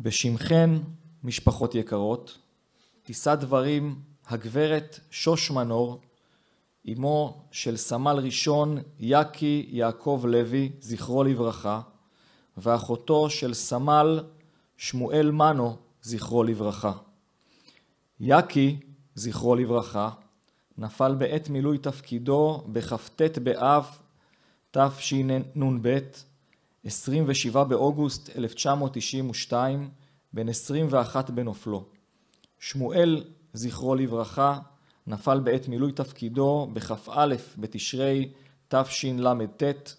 בשמכן, משפחות יקרות, תישא דברים הגברת שוש מנור, אמו של סמל ראשון יקי יעקב לוי, זכרו לברכה, ואחותו של סמל שמואל מנו, זכרו לברכה. יקי, זכרו לברכה, נפל בעת מילוי תפקידו בכ"ט באב תשנ"ב 27 באוגוסט 1992, בן 21 בנופלו. שמואל, זכרו לברכה, נפל בעת מילוי תפקידו בכ"א בתשרי תשל"ט,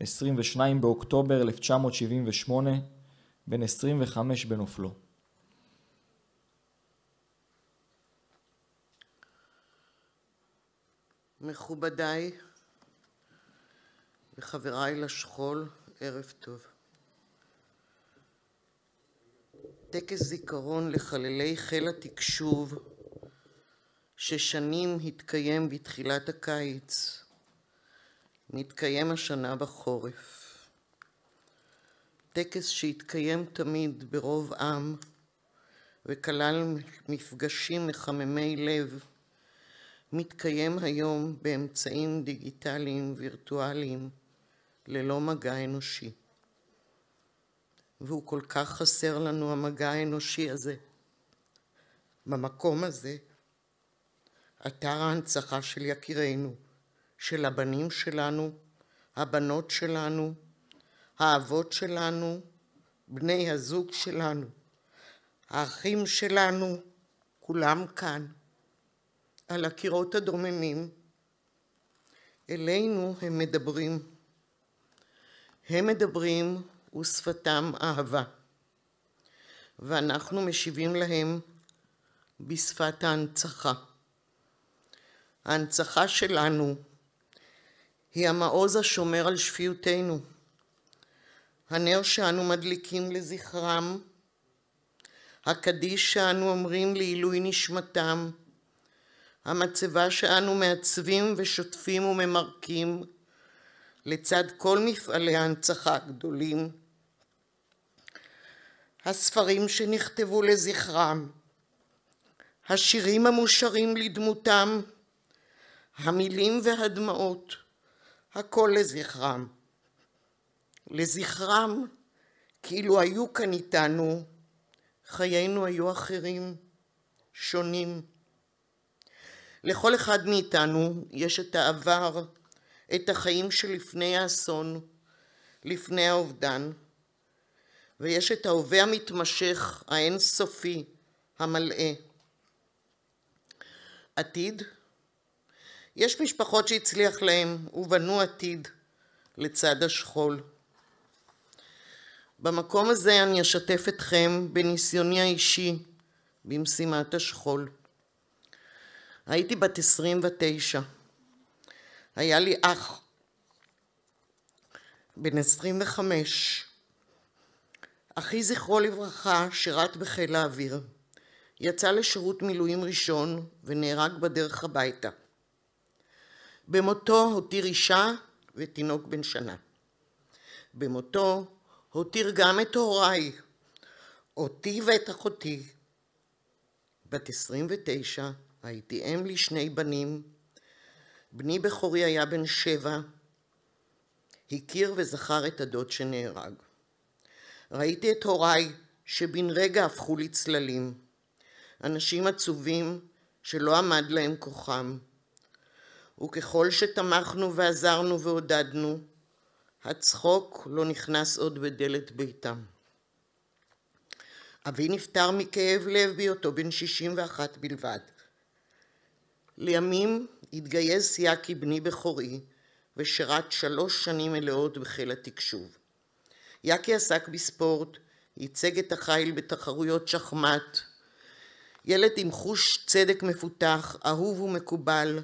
22 באוקטובר 1978, בן 25 בנופלו. מכובדיי וחבריי לשכול, ערב טוב. טקס זיכרון לחללי חיל התקשוב ששנים התקיים בתחילת הקיץ, מתקיים השנה בחורף. טקס שהתקיים תמיד ברוב עם וכלל מפגשים מחממי לב, מתקיים היום באמצעים דיגיטליים וירטואליים ללא מגע אנושי. והוא כל כך חסר לנו, המגע האנושי הזה. במקום הזה, אתר ההנצחה של יקירינו, של הבנים שלנו, הבנות שלנו, האבות שלנו, בני הזוג שלנו, האחים שלנו, כולם כאן, על הקירות הדוממים. אלינו הם מדברים. הם מדברים ושפתם אהבה, ואנחנו משיבים להם בשפת ההנצחה. ההנצחה שלנו היא המעוז השומר על שפיותנו, הנר שאנו מדליקים לזכרם, הקדיש שאנו אומרים לעילוי נשמתם, המצבה שאנו מעצבים ושוטפים וממרקים, לצד כל מפעלי ההנצחה הגדולים, הספרים שנכתבו לזכרם, השירים המושרים לדמותם, המילים והדמעות, הכל לזכרם. לזכרם, כאילו היו כאן איתנו, חיינו היו אחרים, שונים. לכל אחד מאיתנו יש את העבר, את החיים שלפני האסון, לפני האובדן, ויש את ההווה המתמשך, האינסופי, המלאה. עתיד? יש משפחות שהצליח להם ובנו עתיד לצד השכול. במקום הזה אני אשתף אתכם בניסיוני האישי במשימת השכול. הייתי בת 29, היה לי אח, בן 25. אחי, זכרו לברכה, שירת בחיל האוויר. יצא לשירות מילואים ראשון ונהרג בדרך הביתה. במותו הותיר אישה ותינוק בן שנה. במותו הותיר גם את הוריי, אותי ואת אחותי. בת 29, הייתי אם לשני בנים בני בכורי היה בן שבע, הכיר וזכר את הדוד שנהרג. ראיתי את הוריי שבן רגע הפכו לצללים, אנשים עצובים שלא עמד להם כוחם. וככל שתמכנו ועזרנו ועודדנו, הצחוק לא נכנס עוד בדלת ביתם. אבי נפטר מכאב לב בהיותו בן 61 בלבד. לימים התגייס יאקי בני בכורי ושירת שלוש שנים מלאות בחיל התקשוב. יאקי עסק בספורט, ייצג את החיל בתחרויות שחמט, ילד עם חוש צדק מפותח, אהוב ומקובל,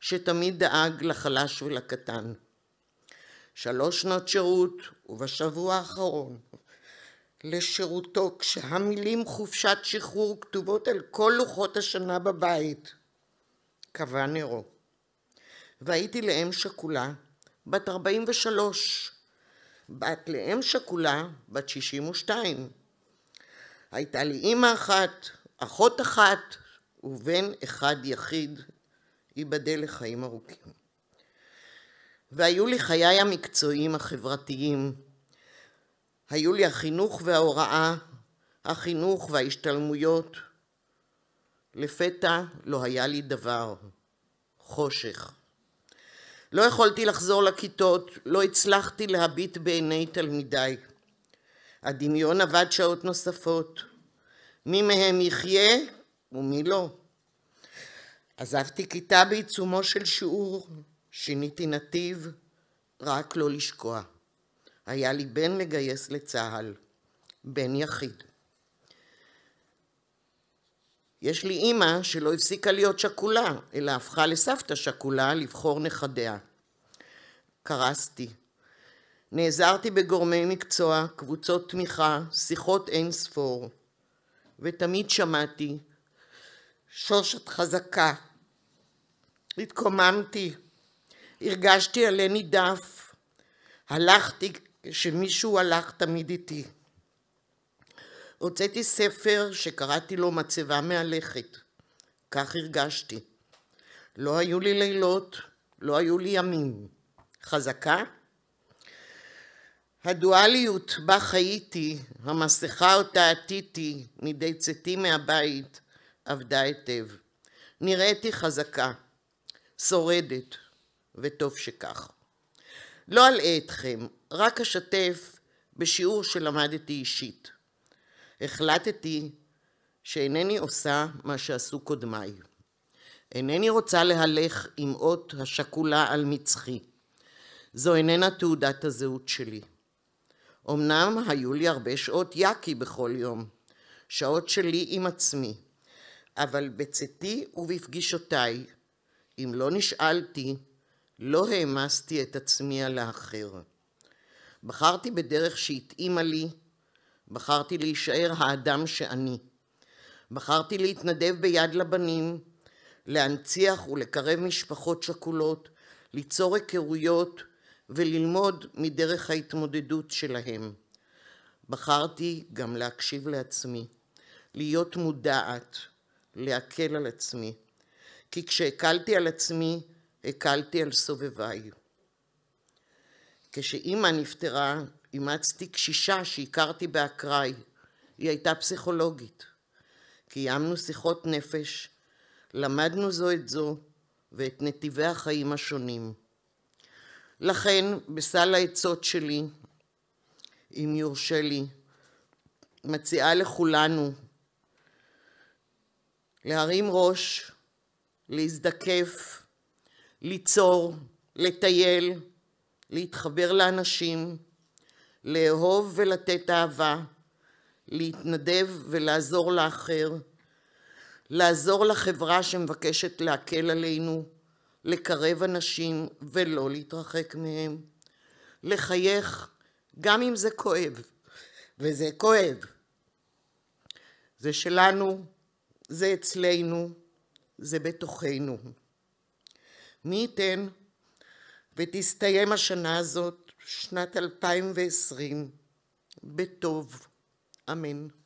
שתמיד דאג לחלש ולקטן. שלוש שנות שירות, ובשבוע האחרון לשירותו, כשהמילים חופשת שחרור כתובות על כל לוחות השנה בבית, קבע נרו. והייתי לאם שכולה, בת 43, בת לאם שכולה, בת 62. הייתה לי אימא אחת, אחות אחת, ובן אחד יחיד, ייבדל לחיים ארוכים. והיו לי חיי המקצועיים החברתיים. היו לי החינוך וההוראה, החינוך וההשתלמויות, לפתע לא היה לי דבר. חושך. לא יכולתי לחזור לכיתות, לא הצלחתי להביט בעיני תלמידיי. הדמיון עבד שעות נוספות. מי מהם יחיה ומי לא. עזבתי כיתה בעיצומו של שיעור, שיניתי נתיב, רק לא לשקוע. היה לי בן מגייס לצה"ל, בן יחיד. יש לי אימא שלא הפסיקה להיות שכולה, אלא הפכה לסבתא שכולה לבחור נכדיה. קרסתי. נעזרתי בגורמי מקצוע, קבוצות תמיכה, שיחות אין ספור. ותמיד שמעתי, שושת חזקה. התקוממתי, הרגשתי עלה נידף, הלכתי כשמישהו הלך תמיד איתי. הוצאתי ספר שקראתי לו מצבה מהלכת. כך הרגשתי. לא היו לי לילות, לא היו לי ימים. חזקה? הדואליות בה חייתי, המסכה אותה עטיתי מדי צאתי מהבית, עבדה היטב. נראיתי חזקה, שורדת, וטוב שכך. לא אלאה אתכם, רק אשתף בשיעור שלמדתי אישית. החלטתי שאינני עושה מה שעשו קודמיי. אינני רוצה להלך עם אות השקולה על מצחי. זו איננה תעודת הזהות שלי. אמנם היו לי הרבה שעות יאקי בכל יום, שעות שלי עם עצמי, אבל בצאתי ובפגישותיי, אם לא נשאלתי, לא העמסתי את עצמי על האחר. בחרתי בדרך שהתאימה לי, בחרתי להישאר האדם שאני. בחרתי להתנדב ביד לבנים, להנציח ולקרב משפחות שכולות, ליצור היכרויות וללמוד מדרך ההתמודדות שלהם. בחרתי גם להקשיב לעצמי, להיות מודעת, להקל על עצמי, כי כשהקלתי על עצמי, הקלתי על סובביי. כשאימא נפטרה, אימצתי קשישה שהכרתי באקראי, היא הייתה פסיכולוגית. קיימנו שיחות נפש, למדנו זו את זו ואת נתיבי החיים השונים. לכן, בסל העצות שלי, אם יורשה לי, מציעה לכולנו להרים ראש, להזדקף, ליצור, לטייל, להתחבר לאנשים, לאהוב ולתת אהבה, להתנדב ולעזור לאחר, לעזור לחברה שמבקשת להקל עלינו, לקרב אנשים ולא להתרחק מהם, לחייך גם אם זה כואב, וזה כואב. זה שלנו, זה אצלנו, זה בתוכנו. מי ייתן ותסתיים השנה הזאת שנת 2020, בטוב, אמן.